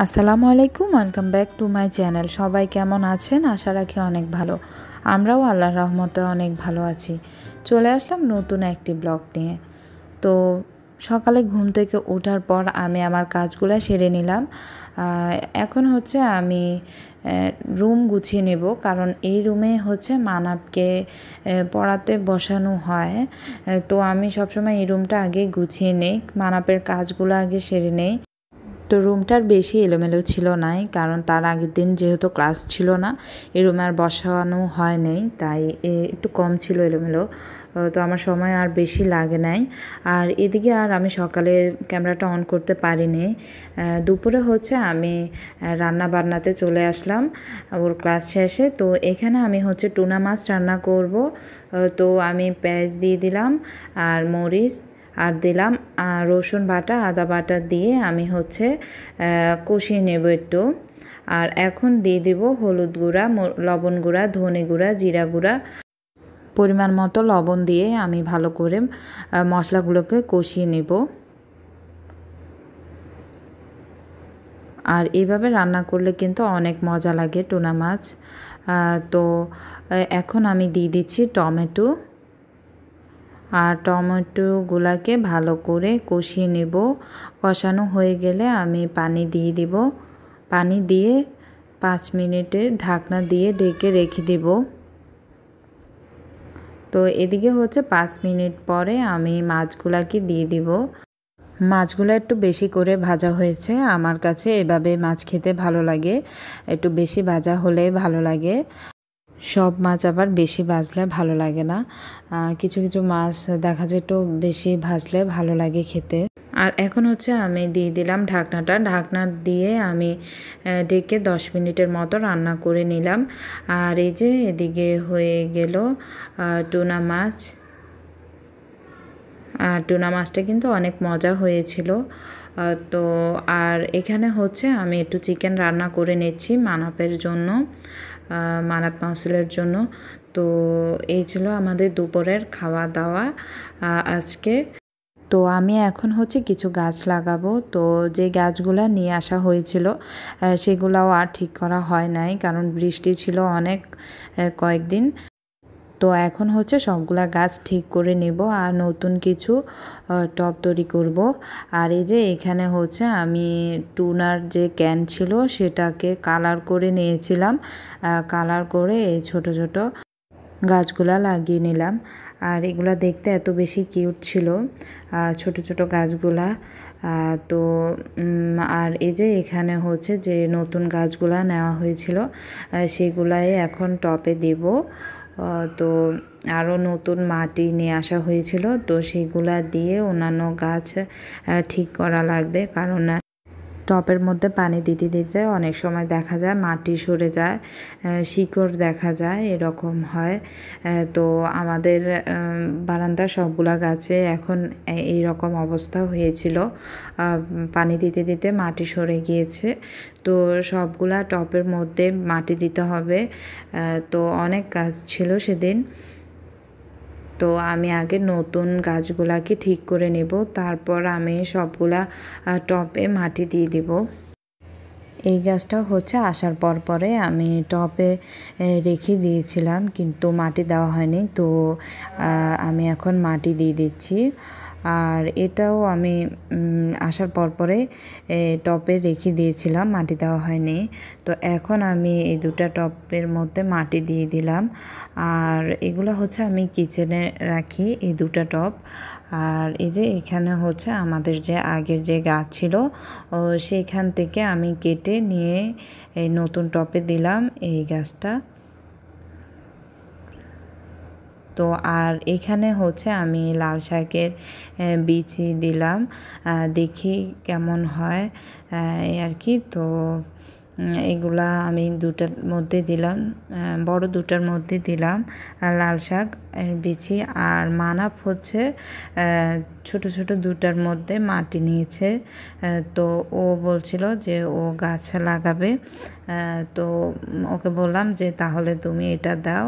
আসসালামু আলাইকুম welcome back to my channel সবাই কেমন আছেন আশা রাখি অনেক ভালো আমরাও আল্লাহ রহমতে অনেক ভালো আছি চলে আসলাম নতুন একটি ব্লগ নিয়ে তো সকালে ঘুম থেকে ওঠার পর আমি আমার কাজগুলো সেরে নিলাম এখন হচ্ছে আমি রুম গুছিয়ে নেব কারণ এই রুমে হচ্ছে মানাবকে পড়াতে বসানো হয় তো আমি সবসময় এই রুমটা আগে গুছিয়ে নেই মানাপের কাজগুলো আগে সেরে নেই তো রুমটার বেশি এলোমেলো ছিল নাই কারণ তার আগের দিন যেহেতু ক্লাস ছিল না এ রুমে আর বসানো হয় নাই তাই একটু কম ছিল এলোমেলো তো আমার সময় আর বেশি লাগে নাই আর এদিকে আর আমি সকালে ক্যামেরাটা অন করতে পারিনি দুপুরে হচ্ছে আমি রান্না বান্নাতে চলে আসলাম ওর ক্লাস শেষে তো এখানে আমি হচ্ছে টুনা মাছ রান্না করব তো আমি পেঁয়াজ দিয়ে দিলাম আর মরিচ আর দিলাম রসুন বাটা আদা বাটা দিয়ে আমি হচ্ছে কষিয়ে নেব একটু আর এখন দিয়ে দেব হলুদ গুঁড়া লবণ গুঁড়া ধনে গুঁড়া জিরা গুঁড়া পরিমাণ মতো লবণ দিয়ে আমি ভালো করে মশলাগুলোকে কষিয়ে নেব আর এইভাবে রান্না করলে কিন্তু অনেক মজা লাগে টুনা মাছ তো এখন আমি দিয়ে দিচ্ছি টমেটো আর টমেটোগুলাকে ভালো করে কষিয়ে নেব কষানো হয়ে গেলে আমি পানি দিয়ে দিব পানি দিয়ে পাঁচ মিনিটের ঢাকনা দিয়ে ঢেকে রেখে দেব তো এদিকে হচ্ছে পাঁচ মিনিট পরে আমি মাছগুলাকে দিয়ে দিব মাছগুলো একটু বেশি করে ভাজা হয়েছে আমার কাছে এভাবে মাছ খেতে ভালো লাগে একটু বেশি ভাজা হলে ভালো লাগে সব মাছ আবার বেশি ভাজলে ভালো লাগে না কিছু কিছু মাছ দেখা যায় একটু বেশি ভাজলে ভালো লাগে খেতে আর এখন হচ্ছে আমি দিয়ে দিলাম ঢাকনাটা ঢাকনা দিয়ে আমি ডেকে দশ মিনিটের মতো রান্না করে নিলাম আর এই যে এদিকে হয়ে গেল টুনা মাছ আর টুনা মাছটা কিন্তু অনেক মজা হয়েছিল তো আর এখানে হচ্ছে আমি একটু চিকেন রান্না করে নিচ্ছি মানাপের জন্য মারাপ মাহসিলের জন্য তো এই ছিল আমাদের দুপুরের খাওয়া দাওয়া আজকে তো আমি এখন হচ্ছে কিছু গাছ লাগাবো তো যে গাছগুলো নিয়ে আসা হয়েছিল সেগুলাও আর ঠিক করা হয় নাই কারণ বৃষ্টি ছিল অনেক কয়েকদিন তো এখন হচ্ছে সবগুলা গাছ ঠিক করে নেব আর নতুন কিছু টপ তৈরি করব আর এই যে এখানে হচ্ছে আমি টুনার যে ক্যান ছিল সেটাকে কালার করে নিয়েছিলাম কালার করে এই ছোট ছোট গাছগুলা লাগিয়ে নিলাম আর এগুলা দেখতে এত বেশি কিউট ছিল ছোট ছোট গাছগুলা তো আর এই যে এখানে হচ্ছে যে নতুন গাছগুলা নেওয়া হয়েছিল সেগুলাই এখন টপে দেবো তো আরও নতুন মাটি নিয়ে আসা হয়েছিল তো সেগুলা দিয়ে অন্যান্য গাছ ঠিক করা লাগবে কারণ টপের মধ্যে পানি দিতে দিতে অনেক সময় দেখা যায় মাটি সরে যায় শিকড় দেখা যায় এরকম হয় তো আমাদের বারান্দার সবগুলা গাছে এখন এই রকম অবস্থা হয়েছিল পানি দিতে দিতে মাটি সরে গিয়েছে তো সবগুলা টপের মধ্যে মাটি দিতে হবে তো অনেক কাজ ছিল সেদিন তো আমি আগে নতুন গাছগুলাকে ঠিক করে নেব তারপর আমি সবগুলা টপে মাটি দিয়ে দেব এই গাছটা হচ্ছে আসার পর পরে আমি টপে রেখে দিয়েছিলাম কিন্তু মাটি দেওয়া হয়নি তো আমি এখন মাটি দিয়ে দিচ্ছি আর এটাও আমি আসার পরপরে টপে রেখে দিয়েছিলাম মাটি দেওয়া হয়নি তো এখন আমি এই দুটা টপের মধ্যে মাটি দিয়ে দিলাম আর এগুলো হচ্ছে আমি কিচেনে রাখি এই দুটা টপ আর এই যে এখানে হচ্ছে আমাদের যে আগের যে গাছ ছিল সেইখান থেকে আমি কেটে নিয়ে এই নতুন টপে দিলাম এই গাছটা তো আর এখানে হচ্ছে আমি লাল শাকের বিচি দিলাম দেখি কেমন হয় এই আর কি তো এগুলা আমি দুটার মধ্যে দিলাম বড় দুটার মধ্যে দিলাম লাল শাক বিছি আর মানাপ হচ্ছে ছোট ছোট দুটার মধ্যে মাটি নিয়েছে তো ও বলছিল যে ও গাছ লাগাবে তো ওকে বললাম যে তাহলে তুমি এটা দাও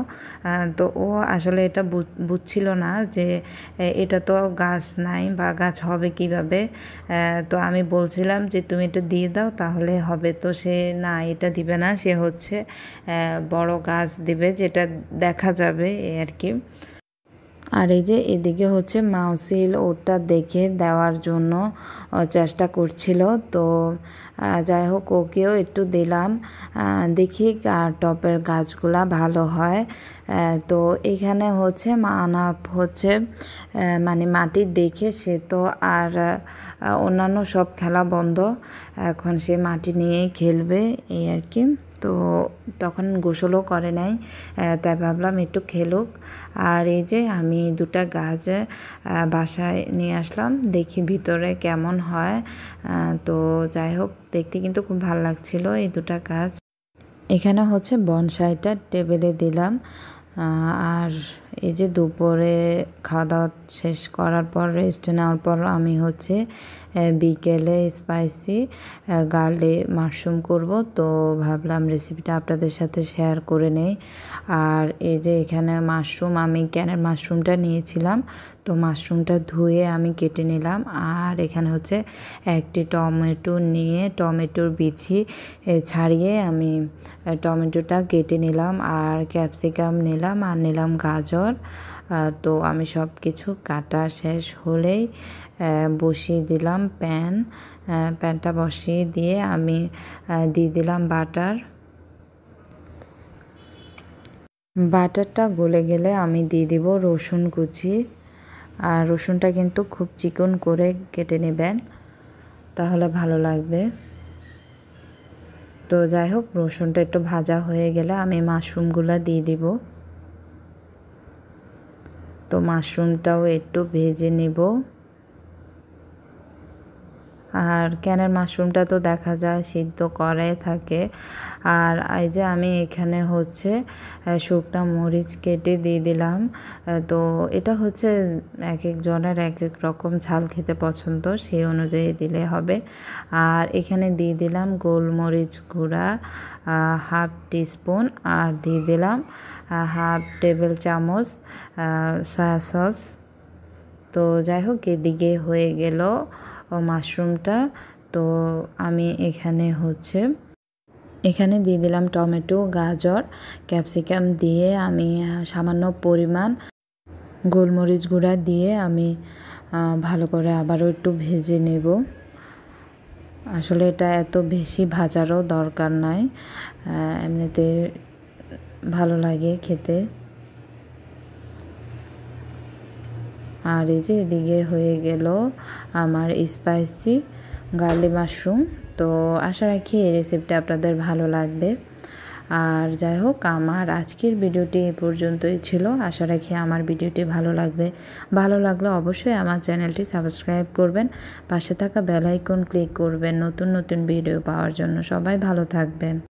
তো ও আসলে এটা বুঝছিল না যে এটা তো গাছ নাই বা গাছ হবে কিভাবে তো আমি বলছিলাম যে তুমি এটা দিয়ে দাও তাহলে হবে তো সে না এটা দিবে না সে হচ্ছে বড় গাছ দিবে যেটা দেখা যাবে আর কি আর এই যে এদিকে হচ্ছে মাউসিল ওটা দেখে দেওয়ার জন্য চেষ্টা করছিল তো যাই হোক ওকেও একটু দিলাম দেখি টপের গাছগুলা ভালো হয় তো এখানে হচ্ছে আনাপ হচ্ছে মানে মাটি দেখে সে তো আর অন্যান্য সব খেলা বন্ধ এখন সে মাটি নিয়েই খেলবে এই আর কি তো তখন গোসলও করে নাই তাই ভাবলাম একটু খেলুক আর এই যে আমি দুটা গাছ বাসায় নিয়ে আসলাম দেখি ভিতরে কেমন হয় তো যাই হোক দেখতে কিন্তু খুব ভালো লাগছিল এই দুটা গাছ এখানে হচ্ছে বনসাইটা টেবিলে দিলাম আর এই যে দুপুরে খাওয়া দাওয়া শেষ করার পর রেস্ট নেওয়ার পর আমি হচ্ছে বিকেলে স্পাইসি গালে মাশরুম করব তো ভাবলাম রেসিপিটা আপনাদের সাথে শেয়ার করে নেই আর এই যে এখানে মাশরুম আমি ক্যানের মাশরুমটা নিয়েছিলাম তো মাশরুমটা ধুয়ে আমি কেটে নিলাম আর এখানে হচ্ছে একটি টমেটো নিয়ে টমেটোর বিচি ছাড়িয়ে আমি টমেটোটা কেটে নিলাম আর ক্যাপসিকাম নিলাম আর নিলাম গাজর তো আমি সব কিছু কাটা শেষ হলেই বসিয়ে দিলাম প্যান প্যানটা বসিয়ে দিয়ে আমি দিয়ে দিলাম বাটার বাটারটা গলে গেলে আমি দিয়ে দিব রসুন কুচি আর রসুনটা কিন্তু খুব চিকন করে কেটে নেবেন তাহলে ভালো লাগবে তো যাই হোক রসুনটা একটু ভাজা হয়ে গেলে আমি মাশরুমগুলো দিয়ে দিব তো মাশরুমটাও একটু ভেজে নেব আর ক্যানের মাশরুমটা তো দেখা যায় সিদ্ধ করে থাকে আর এই যে আমি এখানে হচ্ছে শুকনা মরিচ কেটে দিয়ে দিলাম তো এটা হচ্ছে এক এক জনের এক এক রকম ঝাল খেতে পছন্দ সেই অনুযায়ী দিলে হবে আর এখানে দিয়ে দিলাম গোলমরিচ গুঁড়া হাফ টিস্পুন আর দিয়ে দিলাম হাফ টেবিল চামচ সয়া সস তো যাই হোক এদিকে হয়ে গেল মাশরুমটা তো আমি এখানে হচ্ছে এখানে দিয়ে দিলাম টমেটো গাজর ক্যাপসিকাম দিয়ে আমি সামান্য পরিমাণ গোলমরিচ গুঁড়া দিয়ে আমি ভালো করে আবারও একটু ভেজে নেব আসলে এটা এত বেশি ভাজারও দরকার নাই এমনিতে ভালো লাগে খেতে আর এই যে এদিকে হয়ে গেল আমার স্পাইসি গার্লি মাশরুম তো আশা রাখি এই রেসিপিটা আপনাদের ভালো লাগবে আর যাই হোক আমার আজকের ভিডিওটি এ পর্যন্তই ছিল আশা রাখি আমার ভিডিওটি ভালো লাগবে ভালো লাগলে অবশ্যই আমার চ্যানেলটি সাবস্ক্রাইব করবেন পাশে থাকা বেল আইকন ক্লিক করবেন নতুন নতুন ভিডিও পাওয়ার জন্য সবাই ভালো থাকবেন